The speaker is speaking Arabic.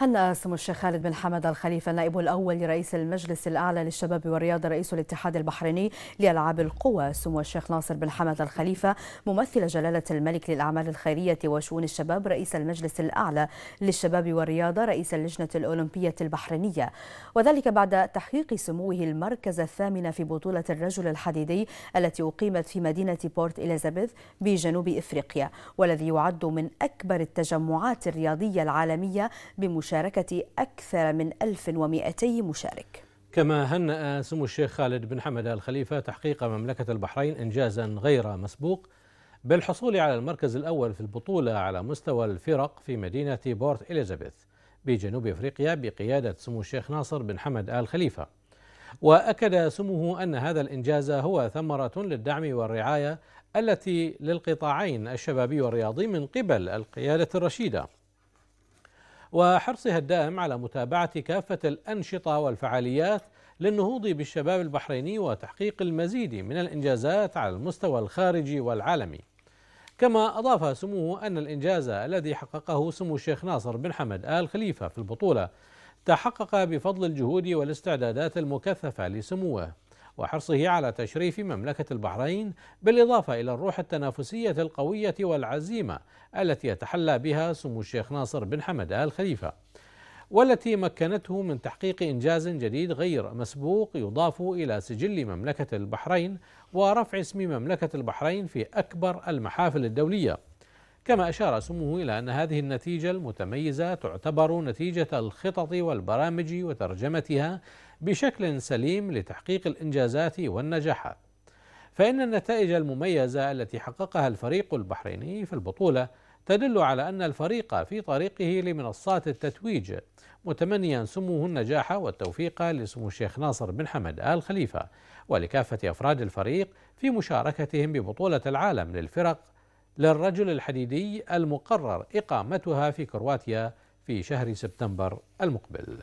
هنأ سمو الشيخ خالد بن حمد الخليفة النائب الأول لرئيس المجلس الأعلى للشباب والرياضة رئيس الاتحاد البحريني لألعاب القوى سمو الشيخ ناصر بن حمد الخليفة ممثل جلالة الملك للأعمال الخيرية وشؤون الشباب رئيس المجلس الأعلى للشباب والرياضة رئيس اللجنة الأولمبية البحرينية وذلك بعد تحقيق سموه المركز الثامن في بطولة الرجل الحديدي التي أقيمت في مدينة بورت إليزابيث بجنوب إفريقيا والذي يعد من أكبر التجمعات الرياضية العالمية بمشاركة بمشاركة أكثر من 1200 مشارك كما هنأ سمو الشيخ خالد بن حمد الخليفة تحقيق مملكة البحرين إنجازا غير مسبوق بالحصول على المركز الأول في البطولة على مستوى الفرق في مدينة بورت إليزابيث بجنوب أفريقيا بقيادة سمو الشيخ ناصر بن حمد آل خليفة وأكد سموه أن هذا الإنجاز هو ثمرة للدعم والرعاية التي للقطاعين الشبابي والرياضي من قبل القيادة الرشيدة وحرصها الدائم على متابعة كافة الأنشطة والفعاليات للنهوض بالشباب البحريني وتحقيق المزيد من الإنجازات على المستوى الخارجي والعالمي كما أضاف سموه أن الإنجاز الذي حققه سمو الشيخ ناصر بن حمد آل خليفة في البطولة تحقق بفضل الجهود والاستعدادات المكثفة لسموه وحرصه على تشريف مملكة البحرين بالإضافة إلى الروح التنافسية القوية والعزيمة التي يتحلى بها سمو الشيخ ناصر بن حمد آل خليفة والتي مكنته من تحقيق إنجاز جديد غير مسبوق يضاف إلى سجل مملكة البحرين ورفع اسم مملكة البحرين في أكبر المحافل الدولية كما أشار سموه إلى أن هذه النتيجة المتميزة تعتبر نتيجة الخطط والبرامج وترجمتها بشكل سليم لتحقيق الإنجازات والنجاحات. فإن النتائج المميزة التي حققها الفريق البحريني في البطولة تدل على أن الفريق في طريقه لمنصات التتويج متمنيا سموه النجاح والتوفيق لسمو الشيخ ناصر بن حمد آل خليفة ولكافة أفراد الفريق في مشاركتهم ببطولة العالم للفرق للرجل الحديدي المقرر إقامتها في كرواتيا في شهر سبتمبر المقبل